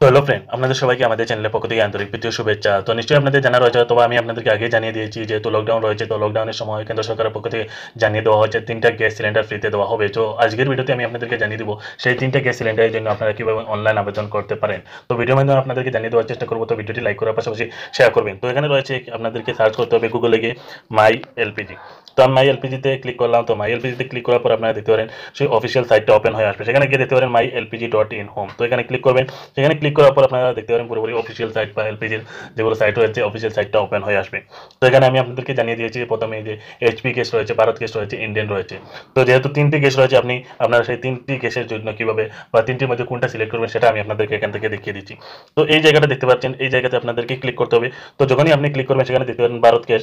তো hello friend আপনাদের সবাইকে আমাদের চ্যানেলের পক্ষ থেকে আন্তরিক প্রীতীয় শুভেচ্ছা তো নিশ্চয়ই আপনাদের জানা রয়েছে তবে আমি আপনাদেরকে আগে জানিয়ে দিয়েছি যেহেতু লকডাউন রয়েছে তো লকডাউনের সময় কেন্দ্র সরকারের পক্ষ থেকে জানিয়ে দেওয়া হচ্ছে তিনটা গ্যাস সিলিন্ডার ফ্রিতে দেওয়া হবে তো আজকের ভিডিওতে আমি আপনাদেরকে জানিয়ে দিব সেই তিনটা গ্যাস সিলিন্ডারের জন্য আপনারা কীভাবে অনলাইন আবেদন করতে পারেন তো ভিডিও মাধ্যমে আপনাদেরকে জানিয়ে দেওয়ার চেষ্টা করবো তো ভিডিওটি লাইক করার পাশাপাশি শেয়ার করবেন তো এখানে রয়েছে আপনাদেরকে সার্চ করতে হবে গুগলে গিয়ে মাই এলপিজি তো আমি মাই এলপিজিতে ক্লিক করলাম তো মাই এলপিজিতে ক্লিক করার পর আপনারা দেখতে পারেন সেই অফিসিয়াল সাইটটা ওপেন হয়ে আসবে সেখানে গিয়ে দেখতে পারেন my LPG dot in home তো এখানে ক্লিক করবেন সেখানে ক্লিক ক্লিক করার পর আপনারা দেখতে পারেন পুরোপুরি অফিসিয়াল সাইট বা এলপিজির যেগুলো সাইট রয়েছে অফিসিয়াল সাইটটা ওপেন হয়ে আসবে তো এখানে আমি আপনাদেরকে জানিয়ে দিয়েছি প্রথমে যে এইচপি কেস রয়েছে ভারত কেস রয়েছে ইন্ডিয়ান রয়েছে তো যেহেতু তিনটি কেস রয়েছে আপনি আপনারা সেই তিনটি কেসের জন্য কীভাবে বা তিনটির মধ্যে কোনটা সিলেক্ট করবেন সেটা আমি আপনাদেরকে এখান থেকে দেখিয়ে দিচ্ছি তো এই জায়গাটা দেখতে পাচ্ছেন এই জায়গাতে আপনাদেরকে ক্লিক করতে হবে তো যখনই আপনি ক্লিক করবেন সেখানে দেখতে পারেন ভারত কেস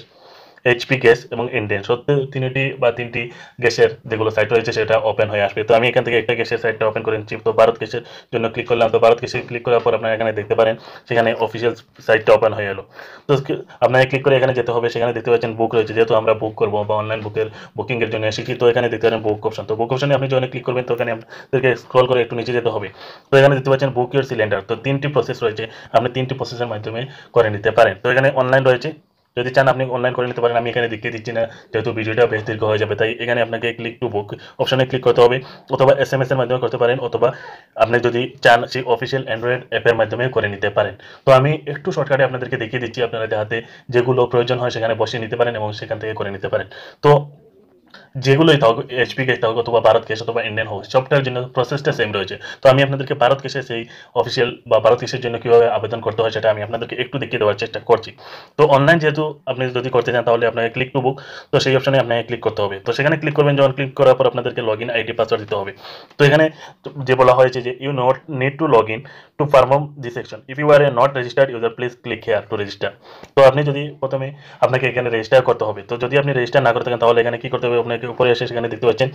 এইচপি গ্যাস এবং ইন্ডেন সত্যি তিনটি বা তিনটি গ্যাসের যেগুলো সাইট রয়েছে সেটা ওপেন হয়ে আসবে তো আমি এখান থেকে একটা গ্যাসের সাইটটা ওপেন করে নিচ্ছি তো ভারত গ্যাসের জন্য ক্লিক করলাম তো ভারত গ্যাসে ক্লিক করার পর আপনারা এখানে দেখতে পারেন সেখানে অফিসিয়াল সাইটটা ওপেন হয়ে এলো তো আপনাকে ক্লিক করে এখানে যেতে হবে সেখানে দেখতে পাচ্ছেন বুক রয়েছে যেহেতু আমরা বুক করবো বা অনলাইন বুকের বুকিংয়ের জন্য এসেছি তো এখানে দেখতে পারেন বুক অপশন তো বুক অপশনে আপনি যখন ক্লিক করবেন তো এখানে আপনাদেরকে স্ক্রল করে একটু নিচে যেতে হবে তো এখানে দেখতে পাচ্ছেন বুক ইউর সিলিন্ডার তো তিনটি প্রসেস রয়েছে আপনি তিনটি প্রসেসের মাধ্যমে করে নিতে পারেন তো এখানে অনলাইন রয়েছে যদি চান আপনি অনলাইন করে নিতে পারেন আমি এখানে দেখতে দিচ্ছি না যেহেতু ভিডিওটা বেশ দীর্ঘ হয়ে যাবে তাই এখানে আপনাকে ক্লিক টু বুক অপশানে ক্লিক করতে হবে অথবা এস এম এর মাধ্যমে করতে পারেন অথবা আপনি যদি চান সেই অফিসিয়াল অ্যান্ড্রয়েড অ্যাপের মাধ্যমে করে নিতে পারেন তো আমি একটু শর্টকাটে আপনাদেরকে দেখিয়ে দিচ্ছি আপনারা হাতে যেগুলো প্রয়োজন হয় সেখানে বসে নিতে পারেন এবং সেখান থেকে করে নিতে পারেন তো যেগুলোই থাকুক এইচপি কেস থাকুক অথবা ভারত কেস অথবা ইন্ডিয়ান হোক সবটার জন্য প্রসেসটা সেম রয়েছে তো আমি আপনাদেরকে ভারত কেসে সেই অফিসিয়াল বা ভারত কেসের জন্য কীভাবে আবেদন করতে হয় সেটা আমি আপনাদেরকে একটু দেখিয়ে দেওয়ার চেষ্টা করছি তো অনলাইন যেহেতু আপনি যদি করতে চান তাহলে আপনাকে ক্লিক টু বুক তো সেই অপশনে আপনাকে ক্লিক করতে হবে তো সেখানে ক্লিক করবেন যখন ক্লিক করার পর আপনাদেরকে লগ ইন আইডি পাসওয়ার্ড দিতে হবে তো এখানে যে বলা হয়েছে যে you not need to log in to perform the section if you are a not registered user please click here to register তো আপনি যদি প্রথমে আপনাকে এখানে রেজিস্টার করতে হবে তো যদি আপনি রেজিস্টার না করতে থাকেন তাহলে এখানে কী করতে হবে আপনাকে থেকে উপরে এসে সেখানে দেখতে পাচ্ছেন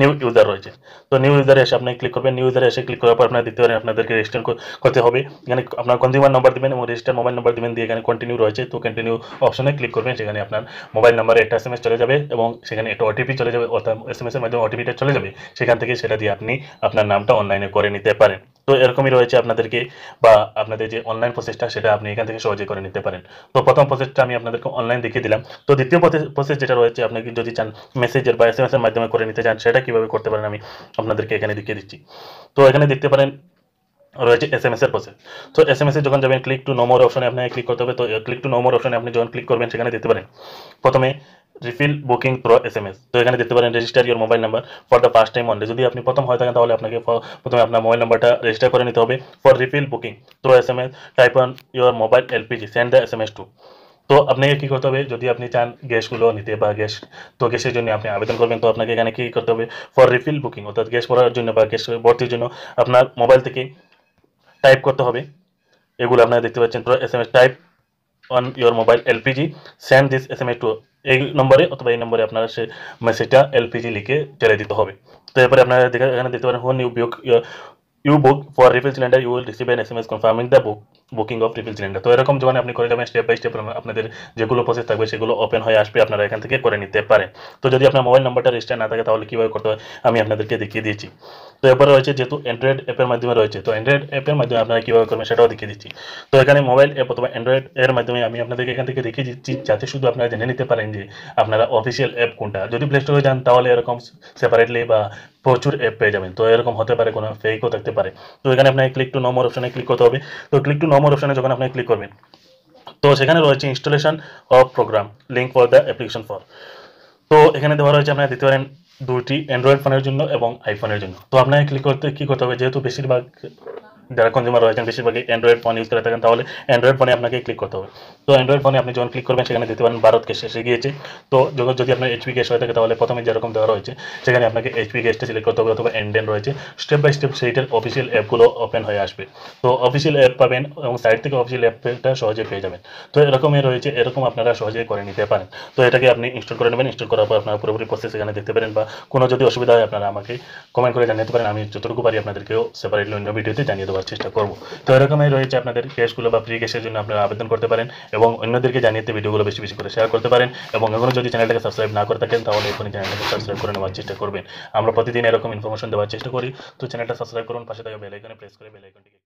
নিউ ইউজার রয়েছে তো নিউ ইউজারে এসে আপনি ক্লিক করবেন নিউ ইউজারে এসে ক্লিক করার পর আপনারা দেখতে পারেন আপনাদেরকে রেজিস্টার করতে হবে এখানে আপনার কনজিউমার নাম্বার দেবেন এবং রেজিস্টার মোবাইল নাম্বার দেবেন দিয়ে এখানে কন্টিনিউ রয়েছে তো কন্টিনিউ অপশনে ক্লিক করবেন সেখানে আপনার মোবাইল নাম্বারে একটা এস চলে যাবে এবং সেখানে একটা ওটিপি চলে যাবে অর্থাৎ এস এর মাধ্যমে ওটিপিটা চলে যাবে সেখান থেকে সেটা দিয়ে আপনি আপনার নামটা অনলাইনে করে নিতে পারেন তো এরকমই রয়েছে আপনাদেরকে বা আপনাদের যে অনলাইন প্রসেসটা সেটা আপনি এখান থেকে সহজে করে নিতে পারেন তো প্রথম প্রসেসটা আমি আপনাদেরকে অনলাইন দেখিয়ে দিলাম তো দ্বিতীয় প্রসেস যেটা রয়েছে আপনাকে যদি চান মেসেজের বা এস এম এর মাধ্যমে করে নিতে চান সেটা কীভাবে করতে পারেন আমি আপনাদেরকে এখানে দেখিয়ে দিচ্ছি তো এখানে দেখতে পারেন রয়েছে এস এম এস এর প্রসেস তো এস এম এস এ যখন যাবেন ক্লিক টু নম্বর অপশনে আপনাকে ক্লিক করতে হবে তো ক্লিক টু নম্বর অপশনে আপনি যখন ক্লিক করবেন সেখানে দেখতে পারেন প্রথমে refill booking through S M S তো এখানে দেখতে পারেন register your mobile number for the first time only যদি আপনি প্রথম হয়ে থাকেন তাহলে আপনাকে প্রথমে আপনার মোবাইল নাম্বারটা রেজিস্টার করে নিতে হবে for refill booking through S M S type on your mobile LPG send the S M S to তো আপনাকে কী করতে হবে যদি আপনি চান গ্যাসগুলো নিতে বা গ্যাস তো গ্যাসের জন্য আপনি আবেদন করবেন তো আপনাকে এখানে কী করতে হবে ফর রিফিল বুকিং অর্থাৎ গ্যাস ভরার জন্য বা গ্যাস ভর্তির জন্য আপনার মোবাইল থেকে টাইপ করতে হবে এগুলো আপনারা দেখতে পাচ্ছেন S M S type on your mobile LPG send this S M S to এই নম্বরে অথবা এই নম্বরে আপনারা সে মেসেজটা এলপিজি লিখে ছেড়ে দিতে হবে তো এরপরে আপনারা এখানে দেখতে পারেন হোন নিউ বিয়োগ you book for refill cylinder you will receive an S M S confirming the book booking of refill cylinder তো এরকম যখন আপনি করে যাবেন স্টেপ বাই স্টেপ আপনাদের যেগুলো প্রসেস থাকবে সেগুলো ওপেন হয়ে আসবে আপনারা এখান থেকে করে নিতে পারেন তো যদি আপনার মোবাইল নাম্বারটা রেজিস্টার না থাকে তাহলে কীভাবে করতে হয় আমি আপনাদেরকে দেখিয়ে দিয়েছি তো এরপরে রয়েছে যেহেতু অ্যান্ড্রয়েড অ্যাপের মাধ্যমে রয়েছে তো অ্যান্ড্রয়েড অ্যাপের মাধ্যমে আপনারা কীভাবে করবেন সেটাও দেখিয়ে দিচ্ছি তো এখানে মোবাইল অ্যাপ অথবা অ্যান্ড্রয়েড এর মাধ্যমে আমি আপনাদেরকে এখান থেকে দেখিয়ে দিচ্ছি যাতে শুধু আপনারা জেনে নিতে পারেন যে আপনারা অফিসিয়াল অ্যাপ কোনটা যদি প্লে স্টোরে যান তাহলে এরকম সেপারেটলি বা প্রচুর অ্যাপ পেয়ে যাবেন তো এরকম হতে পারে কোনো ফেকও থাকতে পারে তো এখানে আপনাকে ক্লিক টু নম্বর অপশানে ক্লিক করতে হবে তো ক্লিক টু নম্বর অপশানে যখন আপনি ক্লিক করবেন তো সেখানে রয়েছে installation of program link for the application for তো এখানে দেওয়া রয়েছে আপনারা দিতে পারেন দুটি অ্যান্ড্রয়েড ফোনের জন্য এবং আইফোনের জন্য তো আপনাকে ক্লিক করতে কী করতে হবে যেহেতু বেশিরভাগ যারা কনজিউমার রয়েছেন বেশিরভাগই অ্যান্ড্রয়েড ফোন ইউজ করে থাকেন তাহলে অ্যান্ড্রয়েড ফোনে আপনাকে ক্লিক করতে হবে তো অ্যান্ড্রয়েড ফোনে আপনি যখন ক্লিক করবেন সেখানে দেখতে পারেন ভারতকে এসে গিয়েছে তো যখন যদি আপনার এইচপি গেস্ট হয়ে থাকে তাহলে প্রথমে যেরকম দেওয়া রয়েছে সেখানে আপনাকে এইচপি গ্যাসটা সিলেক্ট করতে হবে অথবা এন্ডেন রয়েছে স্টেপ বাই স্টেপ সেইটার অফিসিয়াল অ্যাপগুলো ওপেন হয়ে আসবে তো অফিসিয়াল অ্যাপ পাবেন এবং সাইট থেকে অফিসিয়াল অ্যাপটা সহজে পেয়ে যাবেন তো এরকমই রয়েছে এরকম আপনারা সহজে করে নিতে পারেন তো এটাকে আপনি ইনস্টল করে নেবেন ইনস্টল করার পর আপনার পুরোপুরি প্রসেস সেখানে দেখতে পারেন বা কোনো যদি অসুবিধা হয় আপনারা আমাকে কমেন্ট করে জানাতে পারেন আমি যতটুকু পারি আপনাদেরকেও সেপারেটলি অন্য ভিডিওতে জানিয়ে দেবো দেওয়ার চেষ্টা করব তো এরকমই রয়েছে আপনাদের কেসগুলো বা ফ্রি কেসের জন্য আপনারা আবেদন করতে পারেন এবং অন্যদেরকে জানিয়ে দিতে ভিডিওগুলো বেশি বেশি করে শেয়ার করতে পারেন এবং এখনও যদি চ্যানেলটাকে সাবস্ক্রাইব না করে থাকেন তাহলে এখন চ্যানেলটাকে সাবস্ক্রাইব করে নেওয়ার চেষ্টা করবেন আমরা প্রতিদিন এরকম ইনফরমেশন দেওয়ার চেষ্টা করি তো চ্যানেলটা সাবস্ক্রাইব করুন পাশে থাকা বেলাইকনে প্রেস করে বেলাইকনটিকে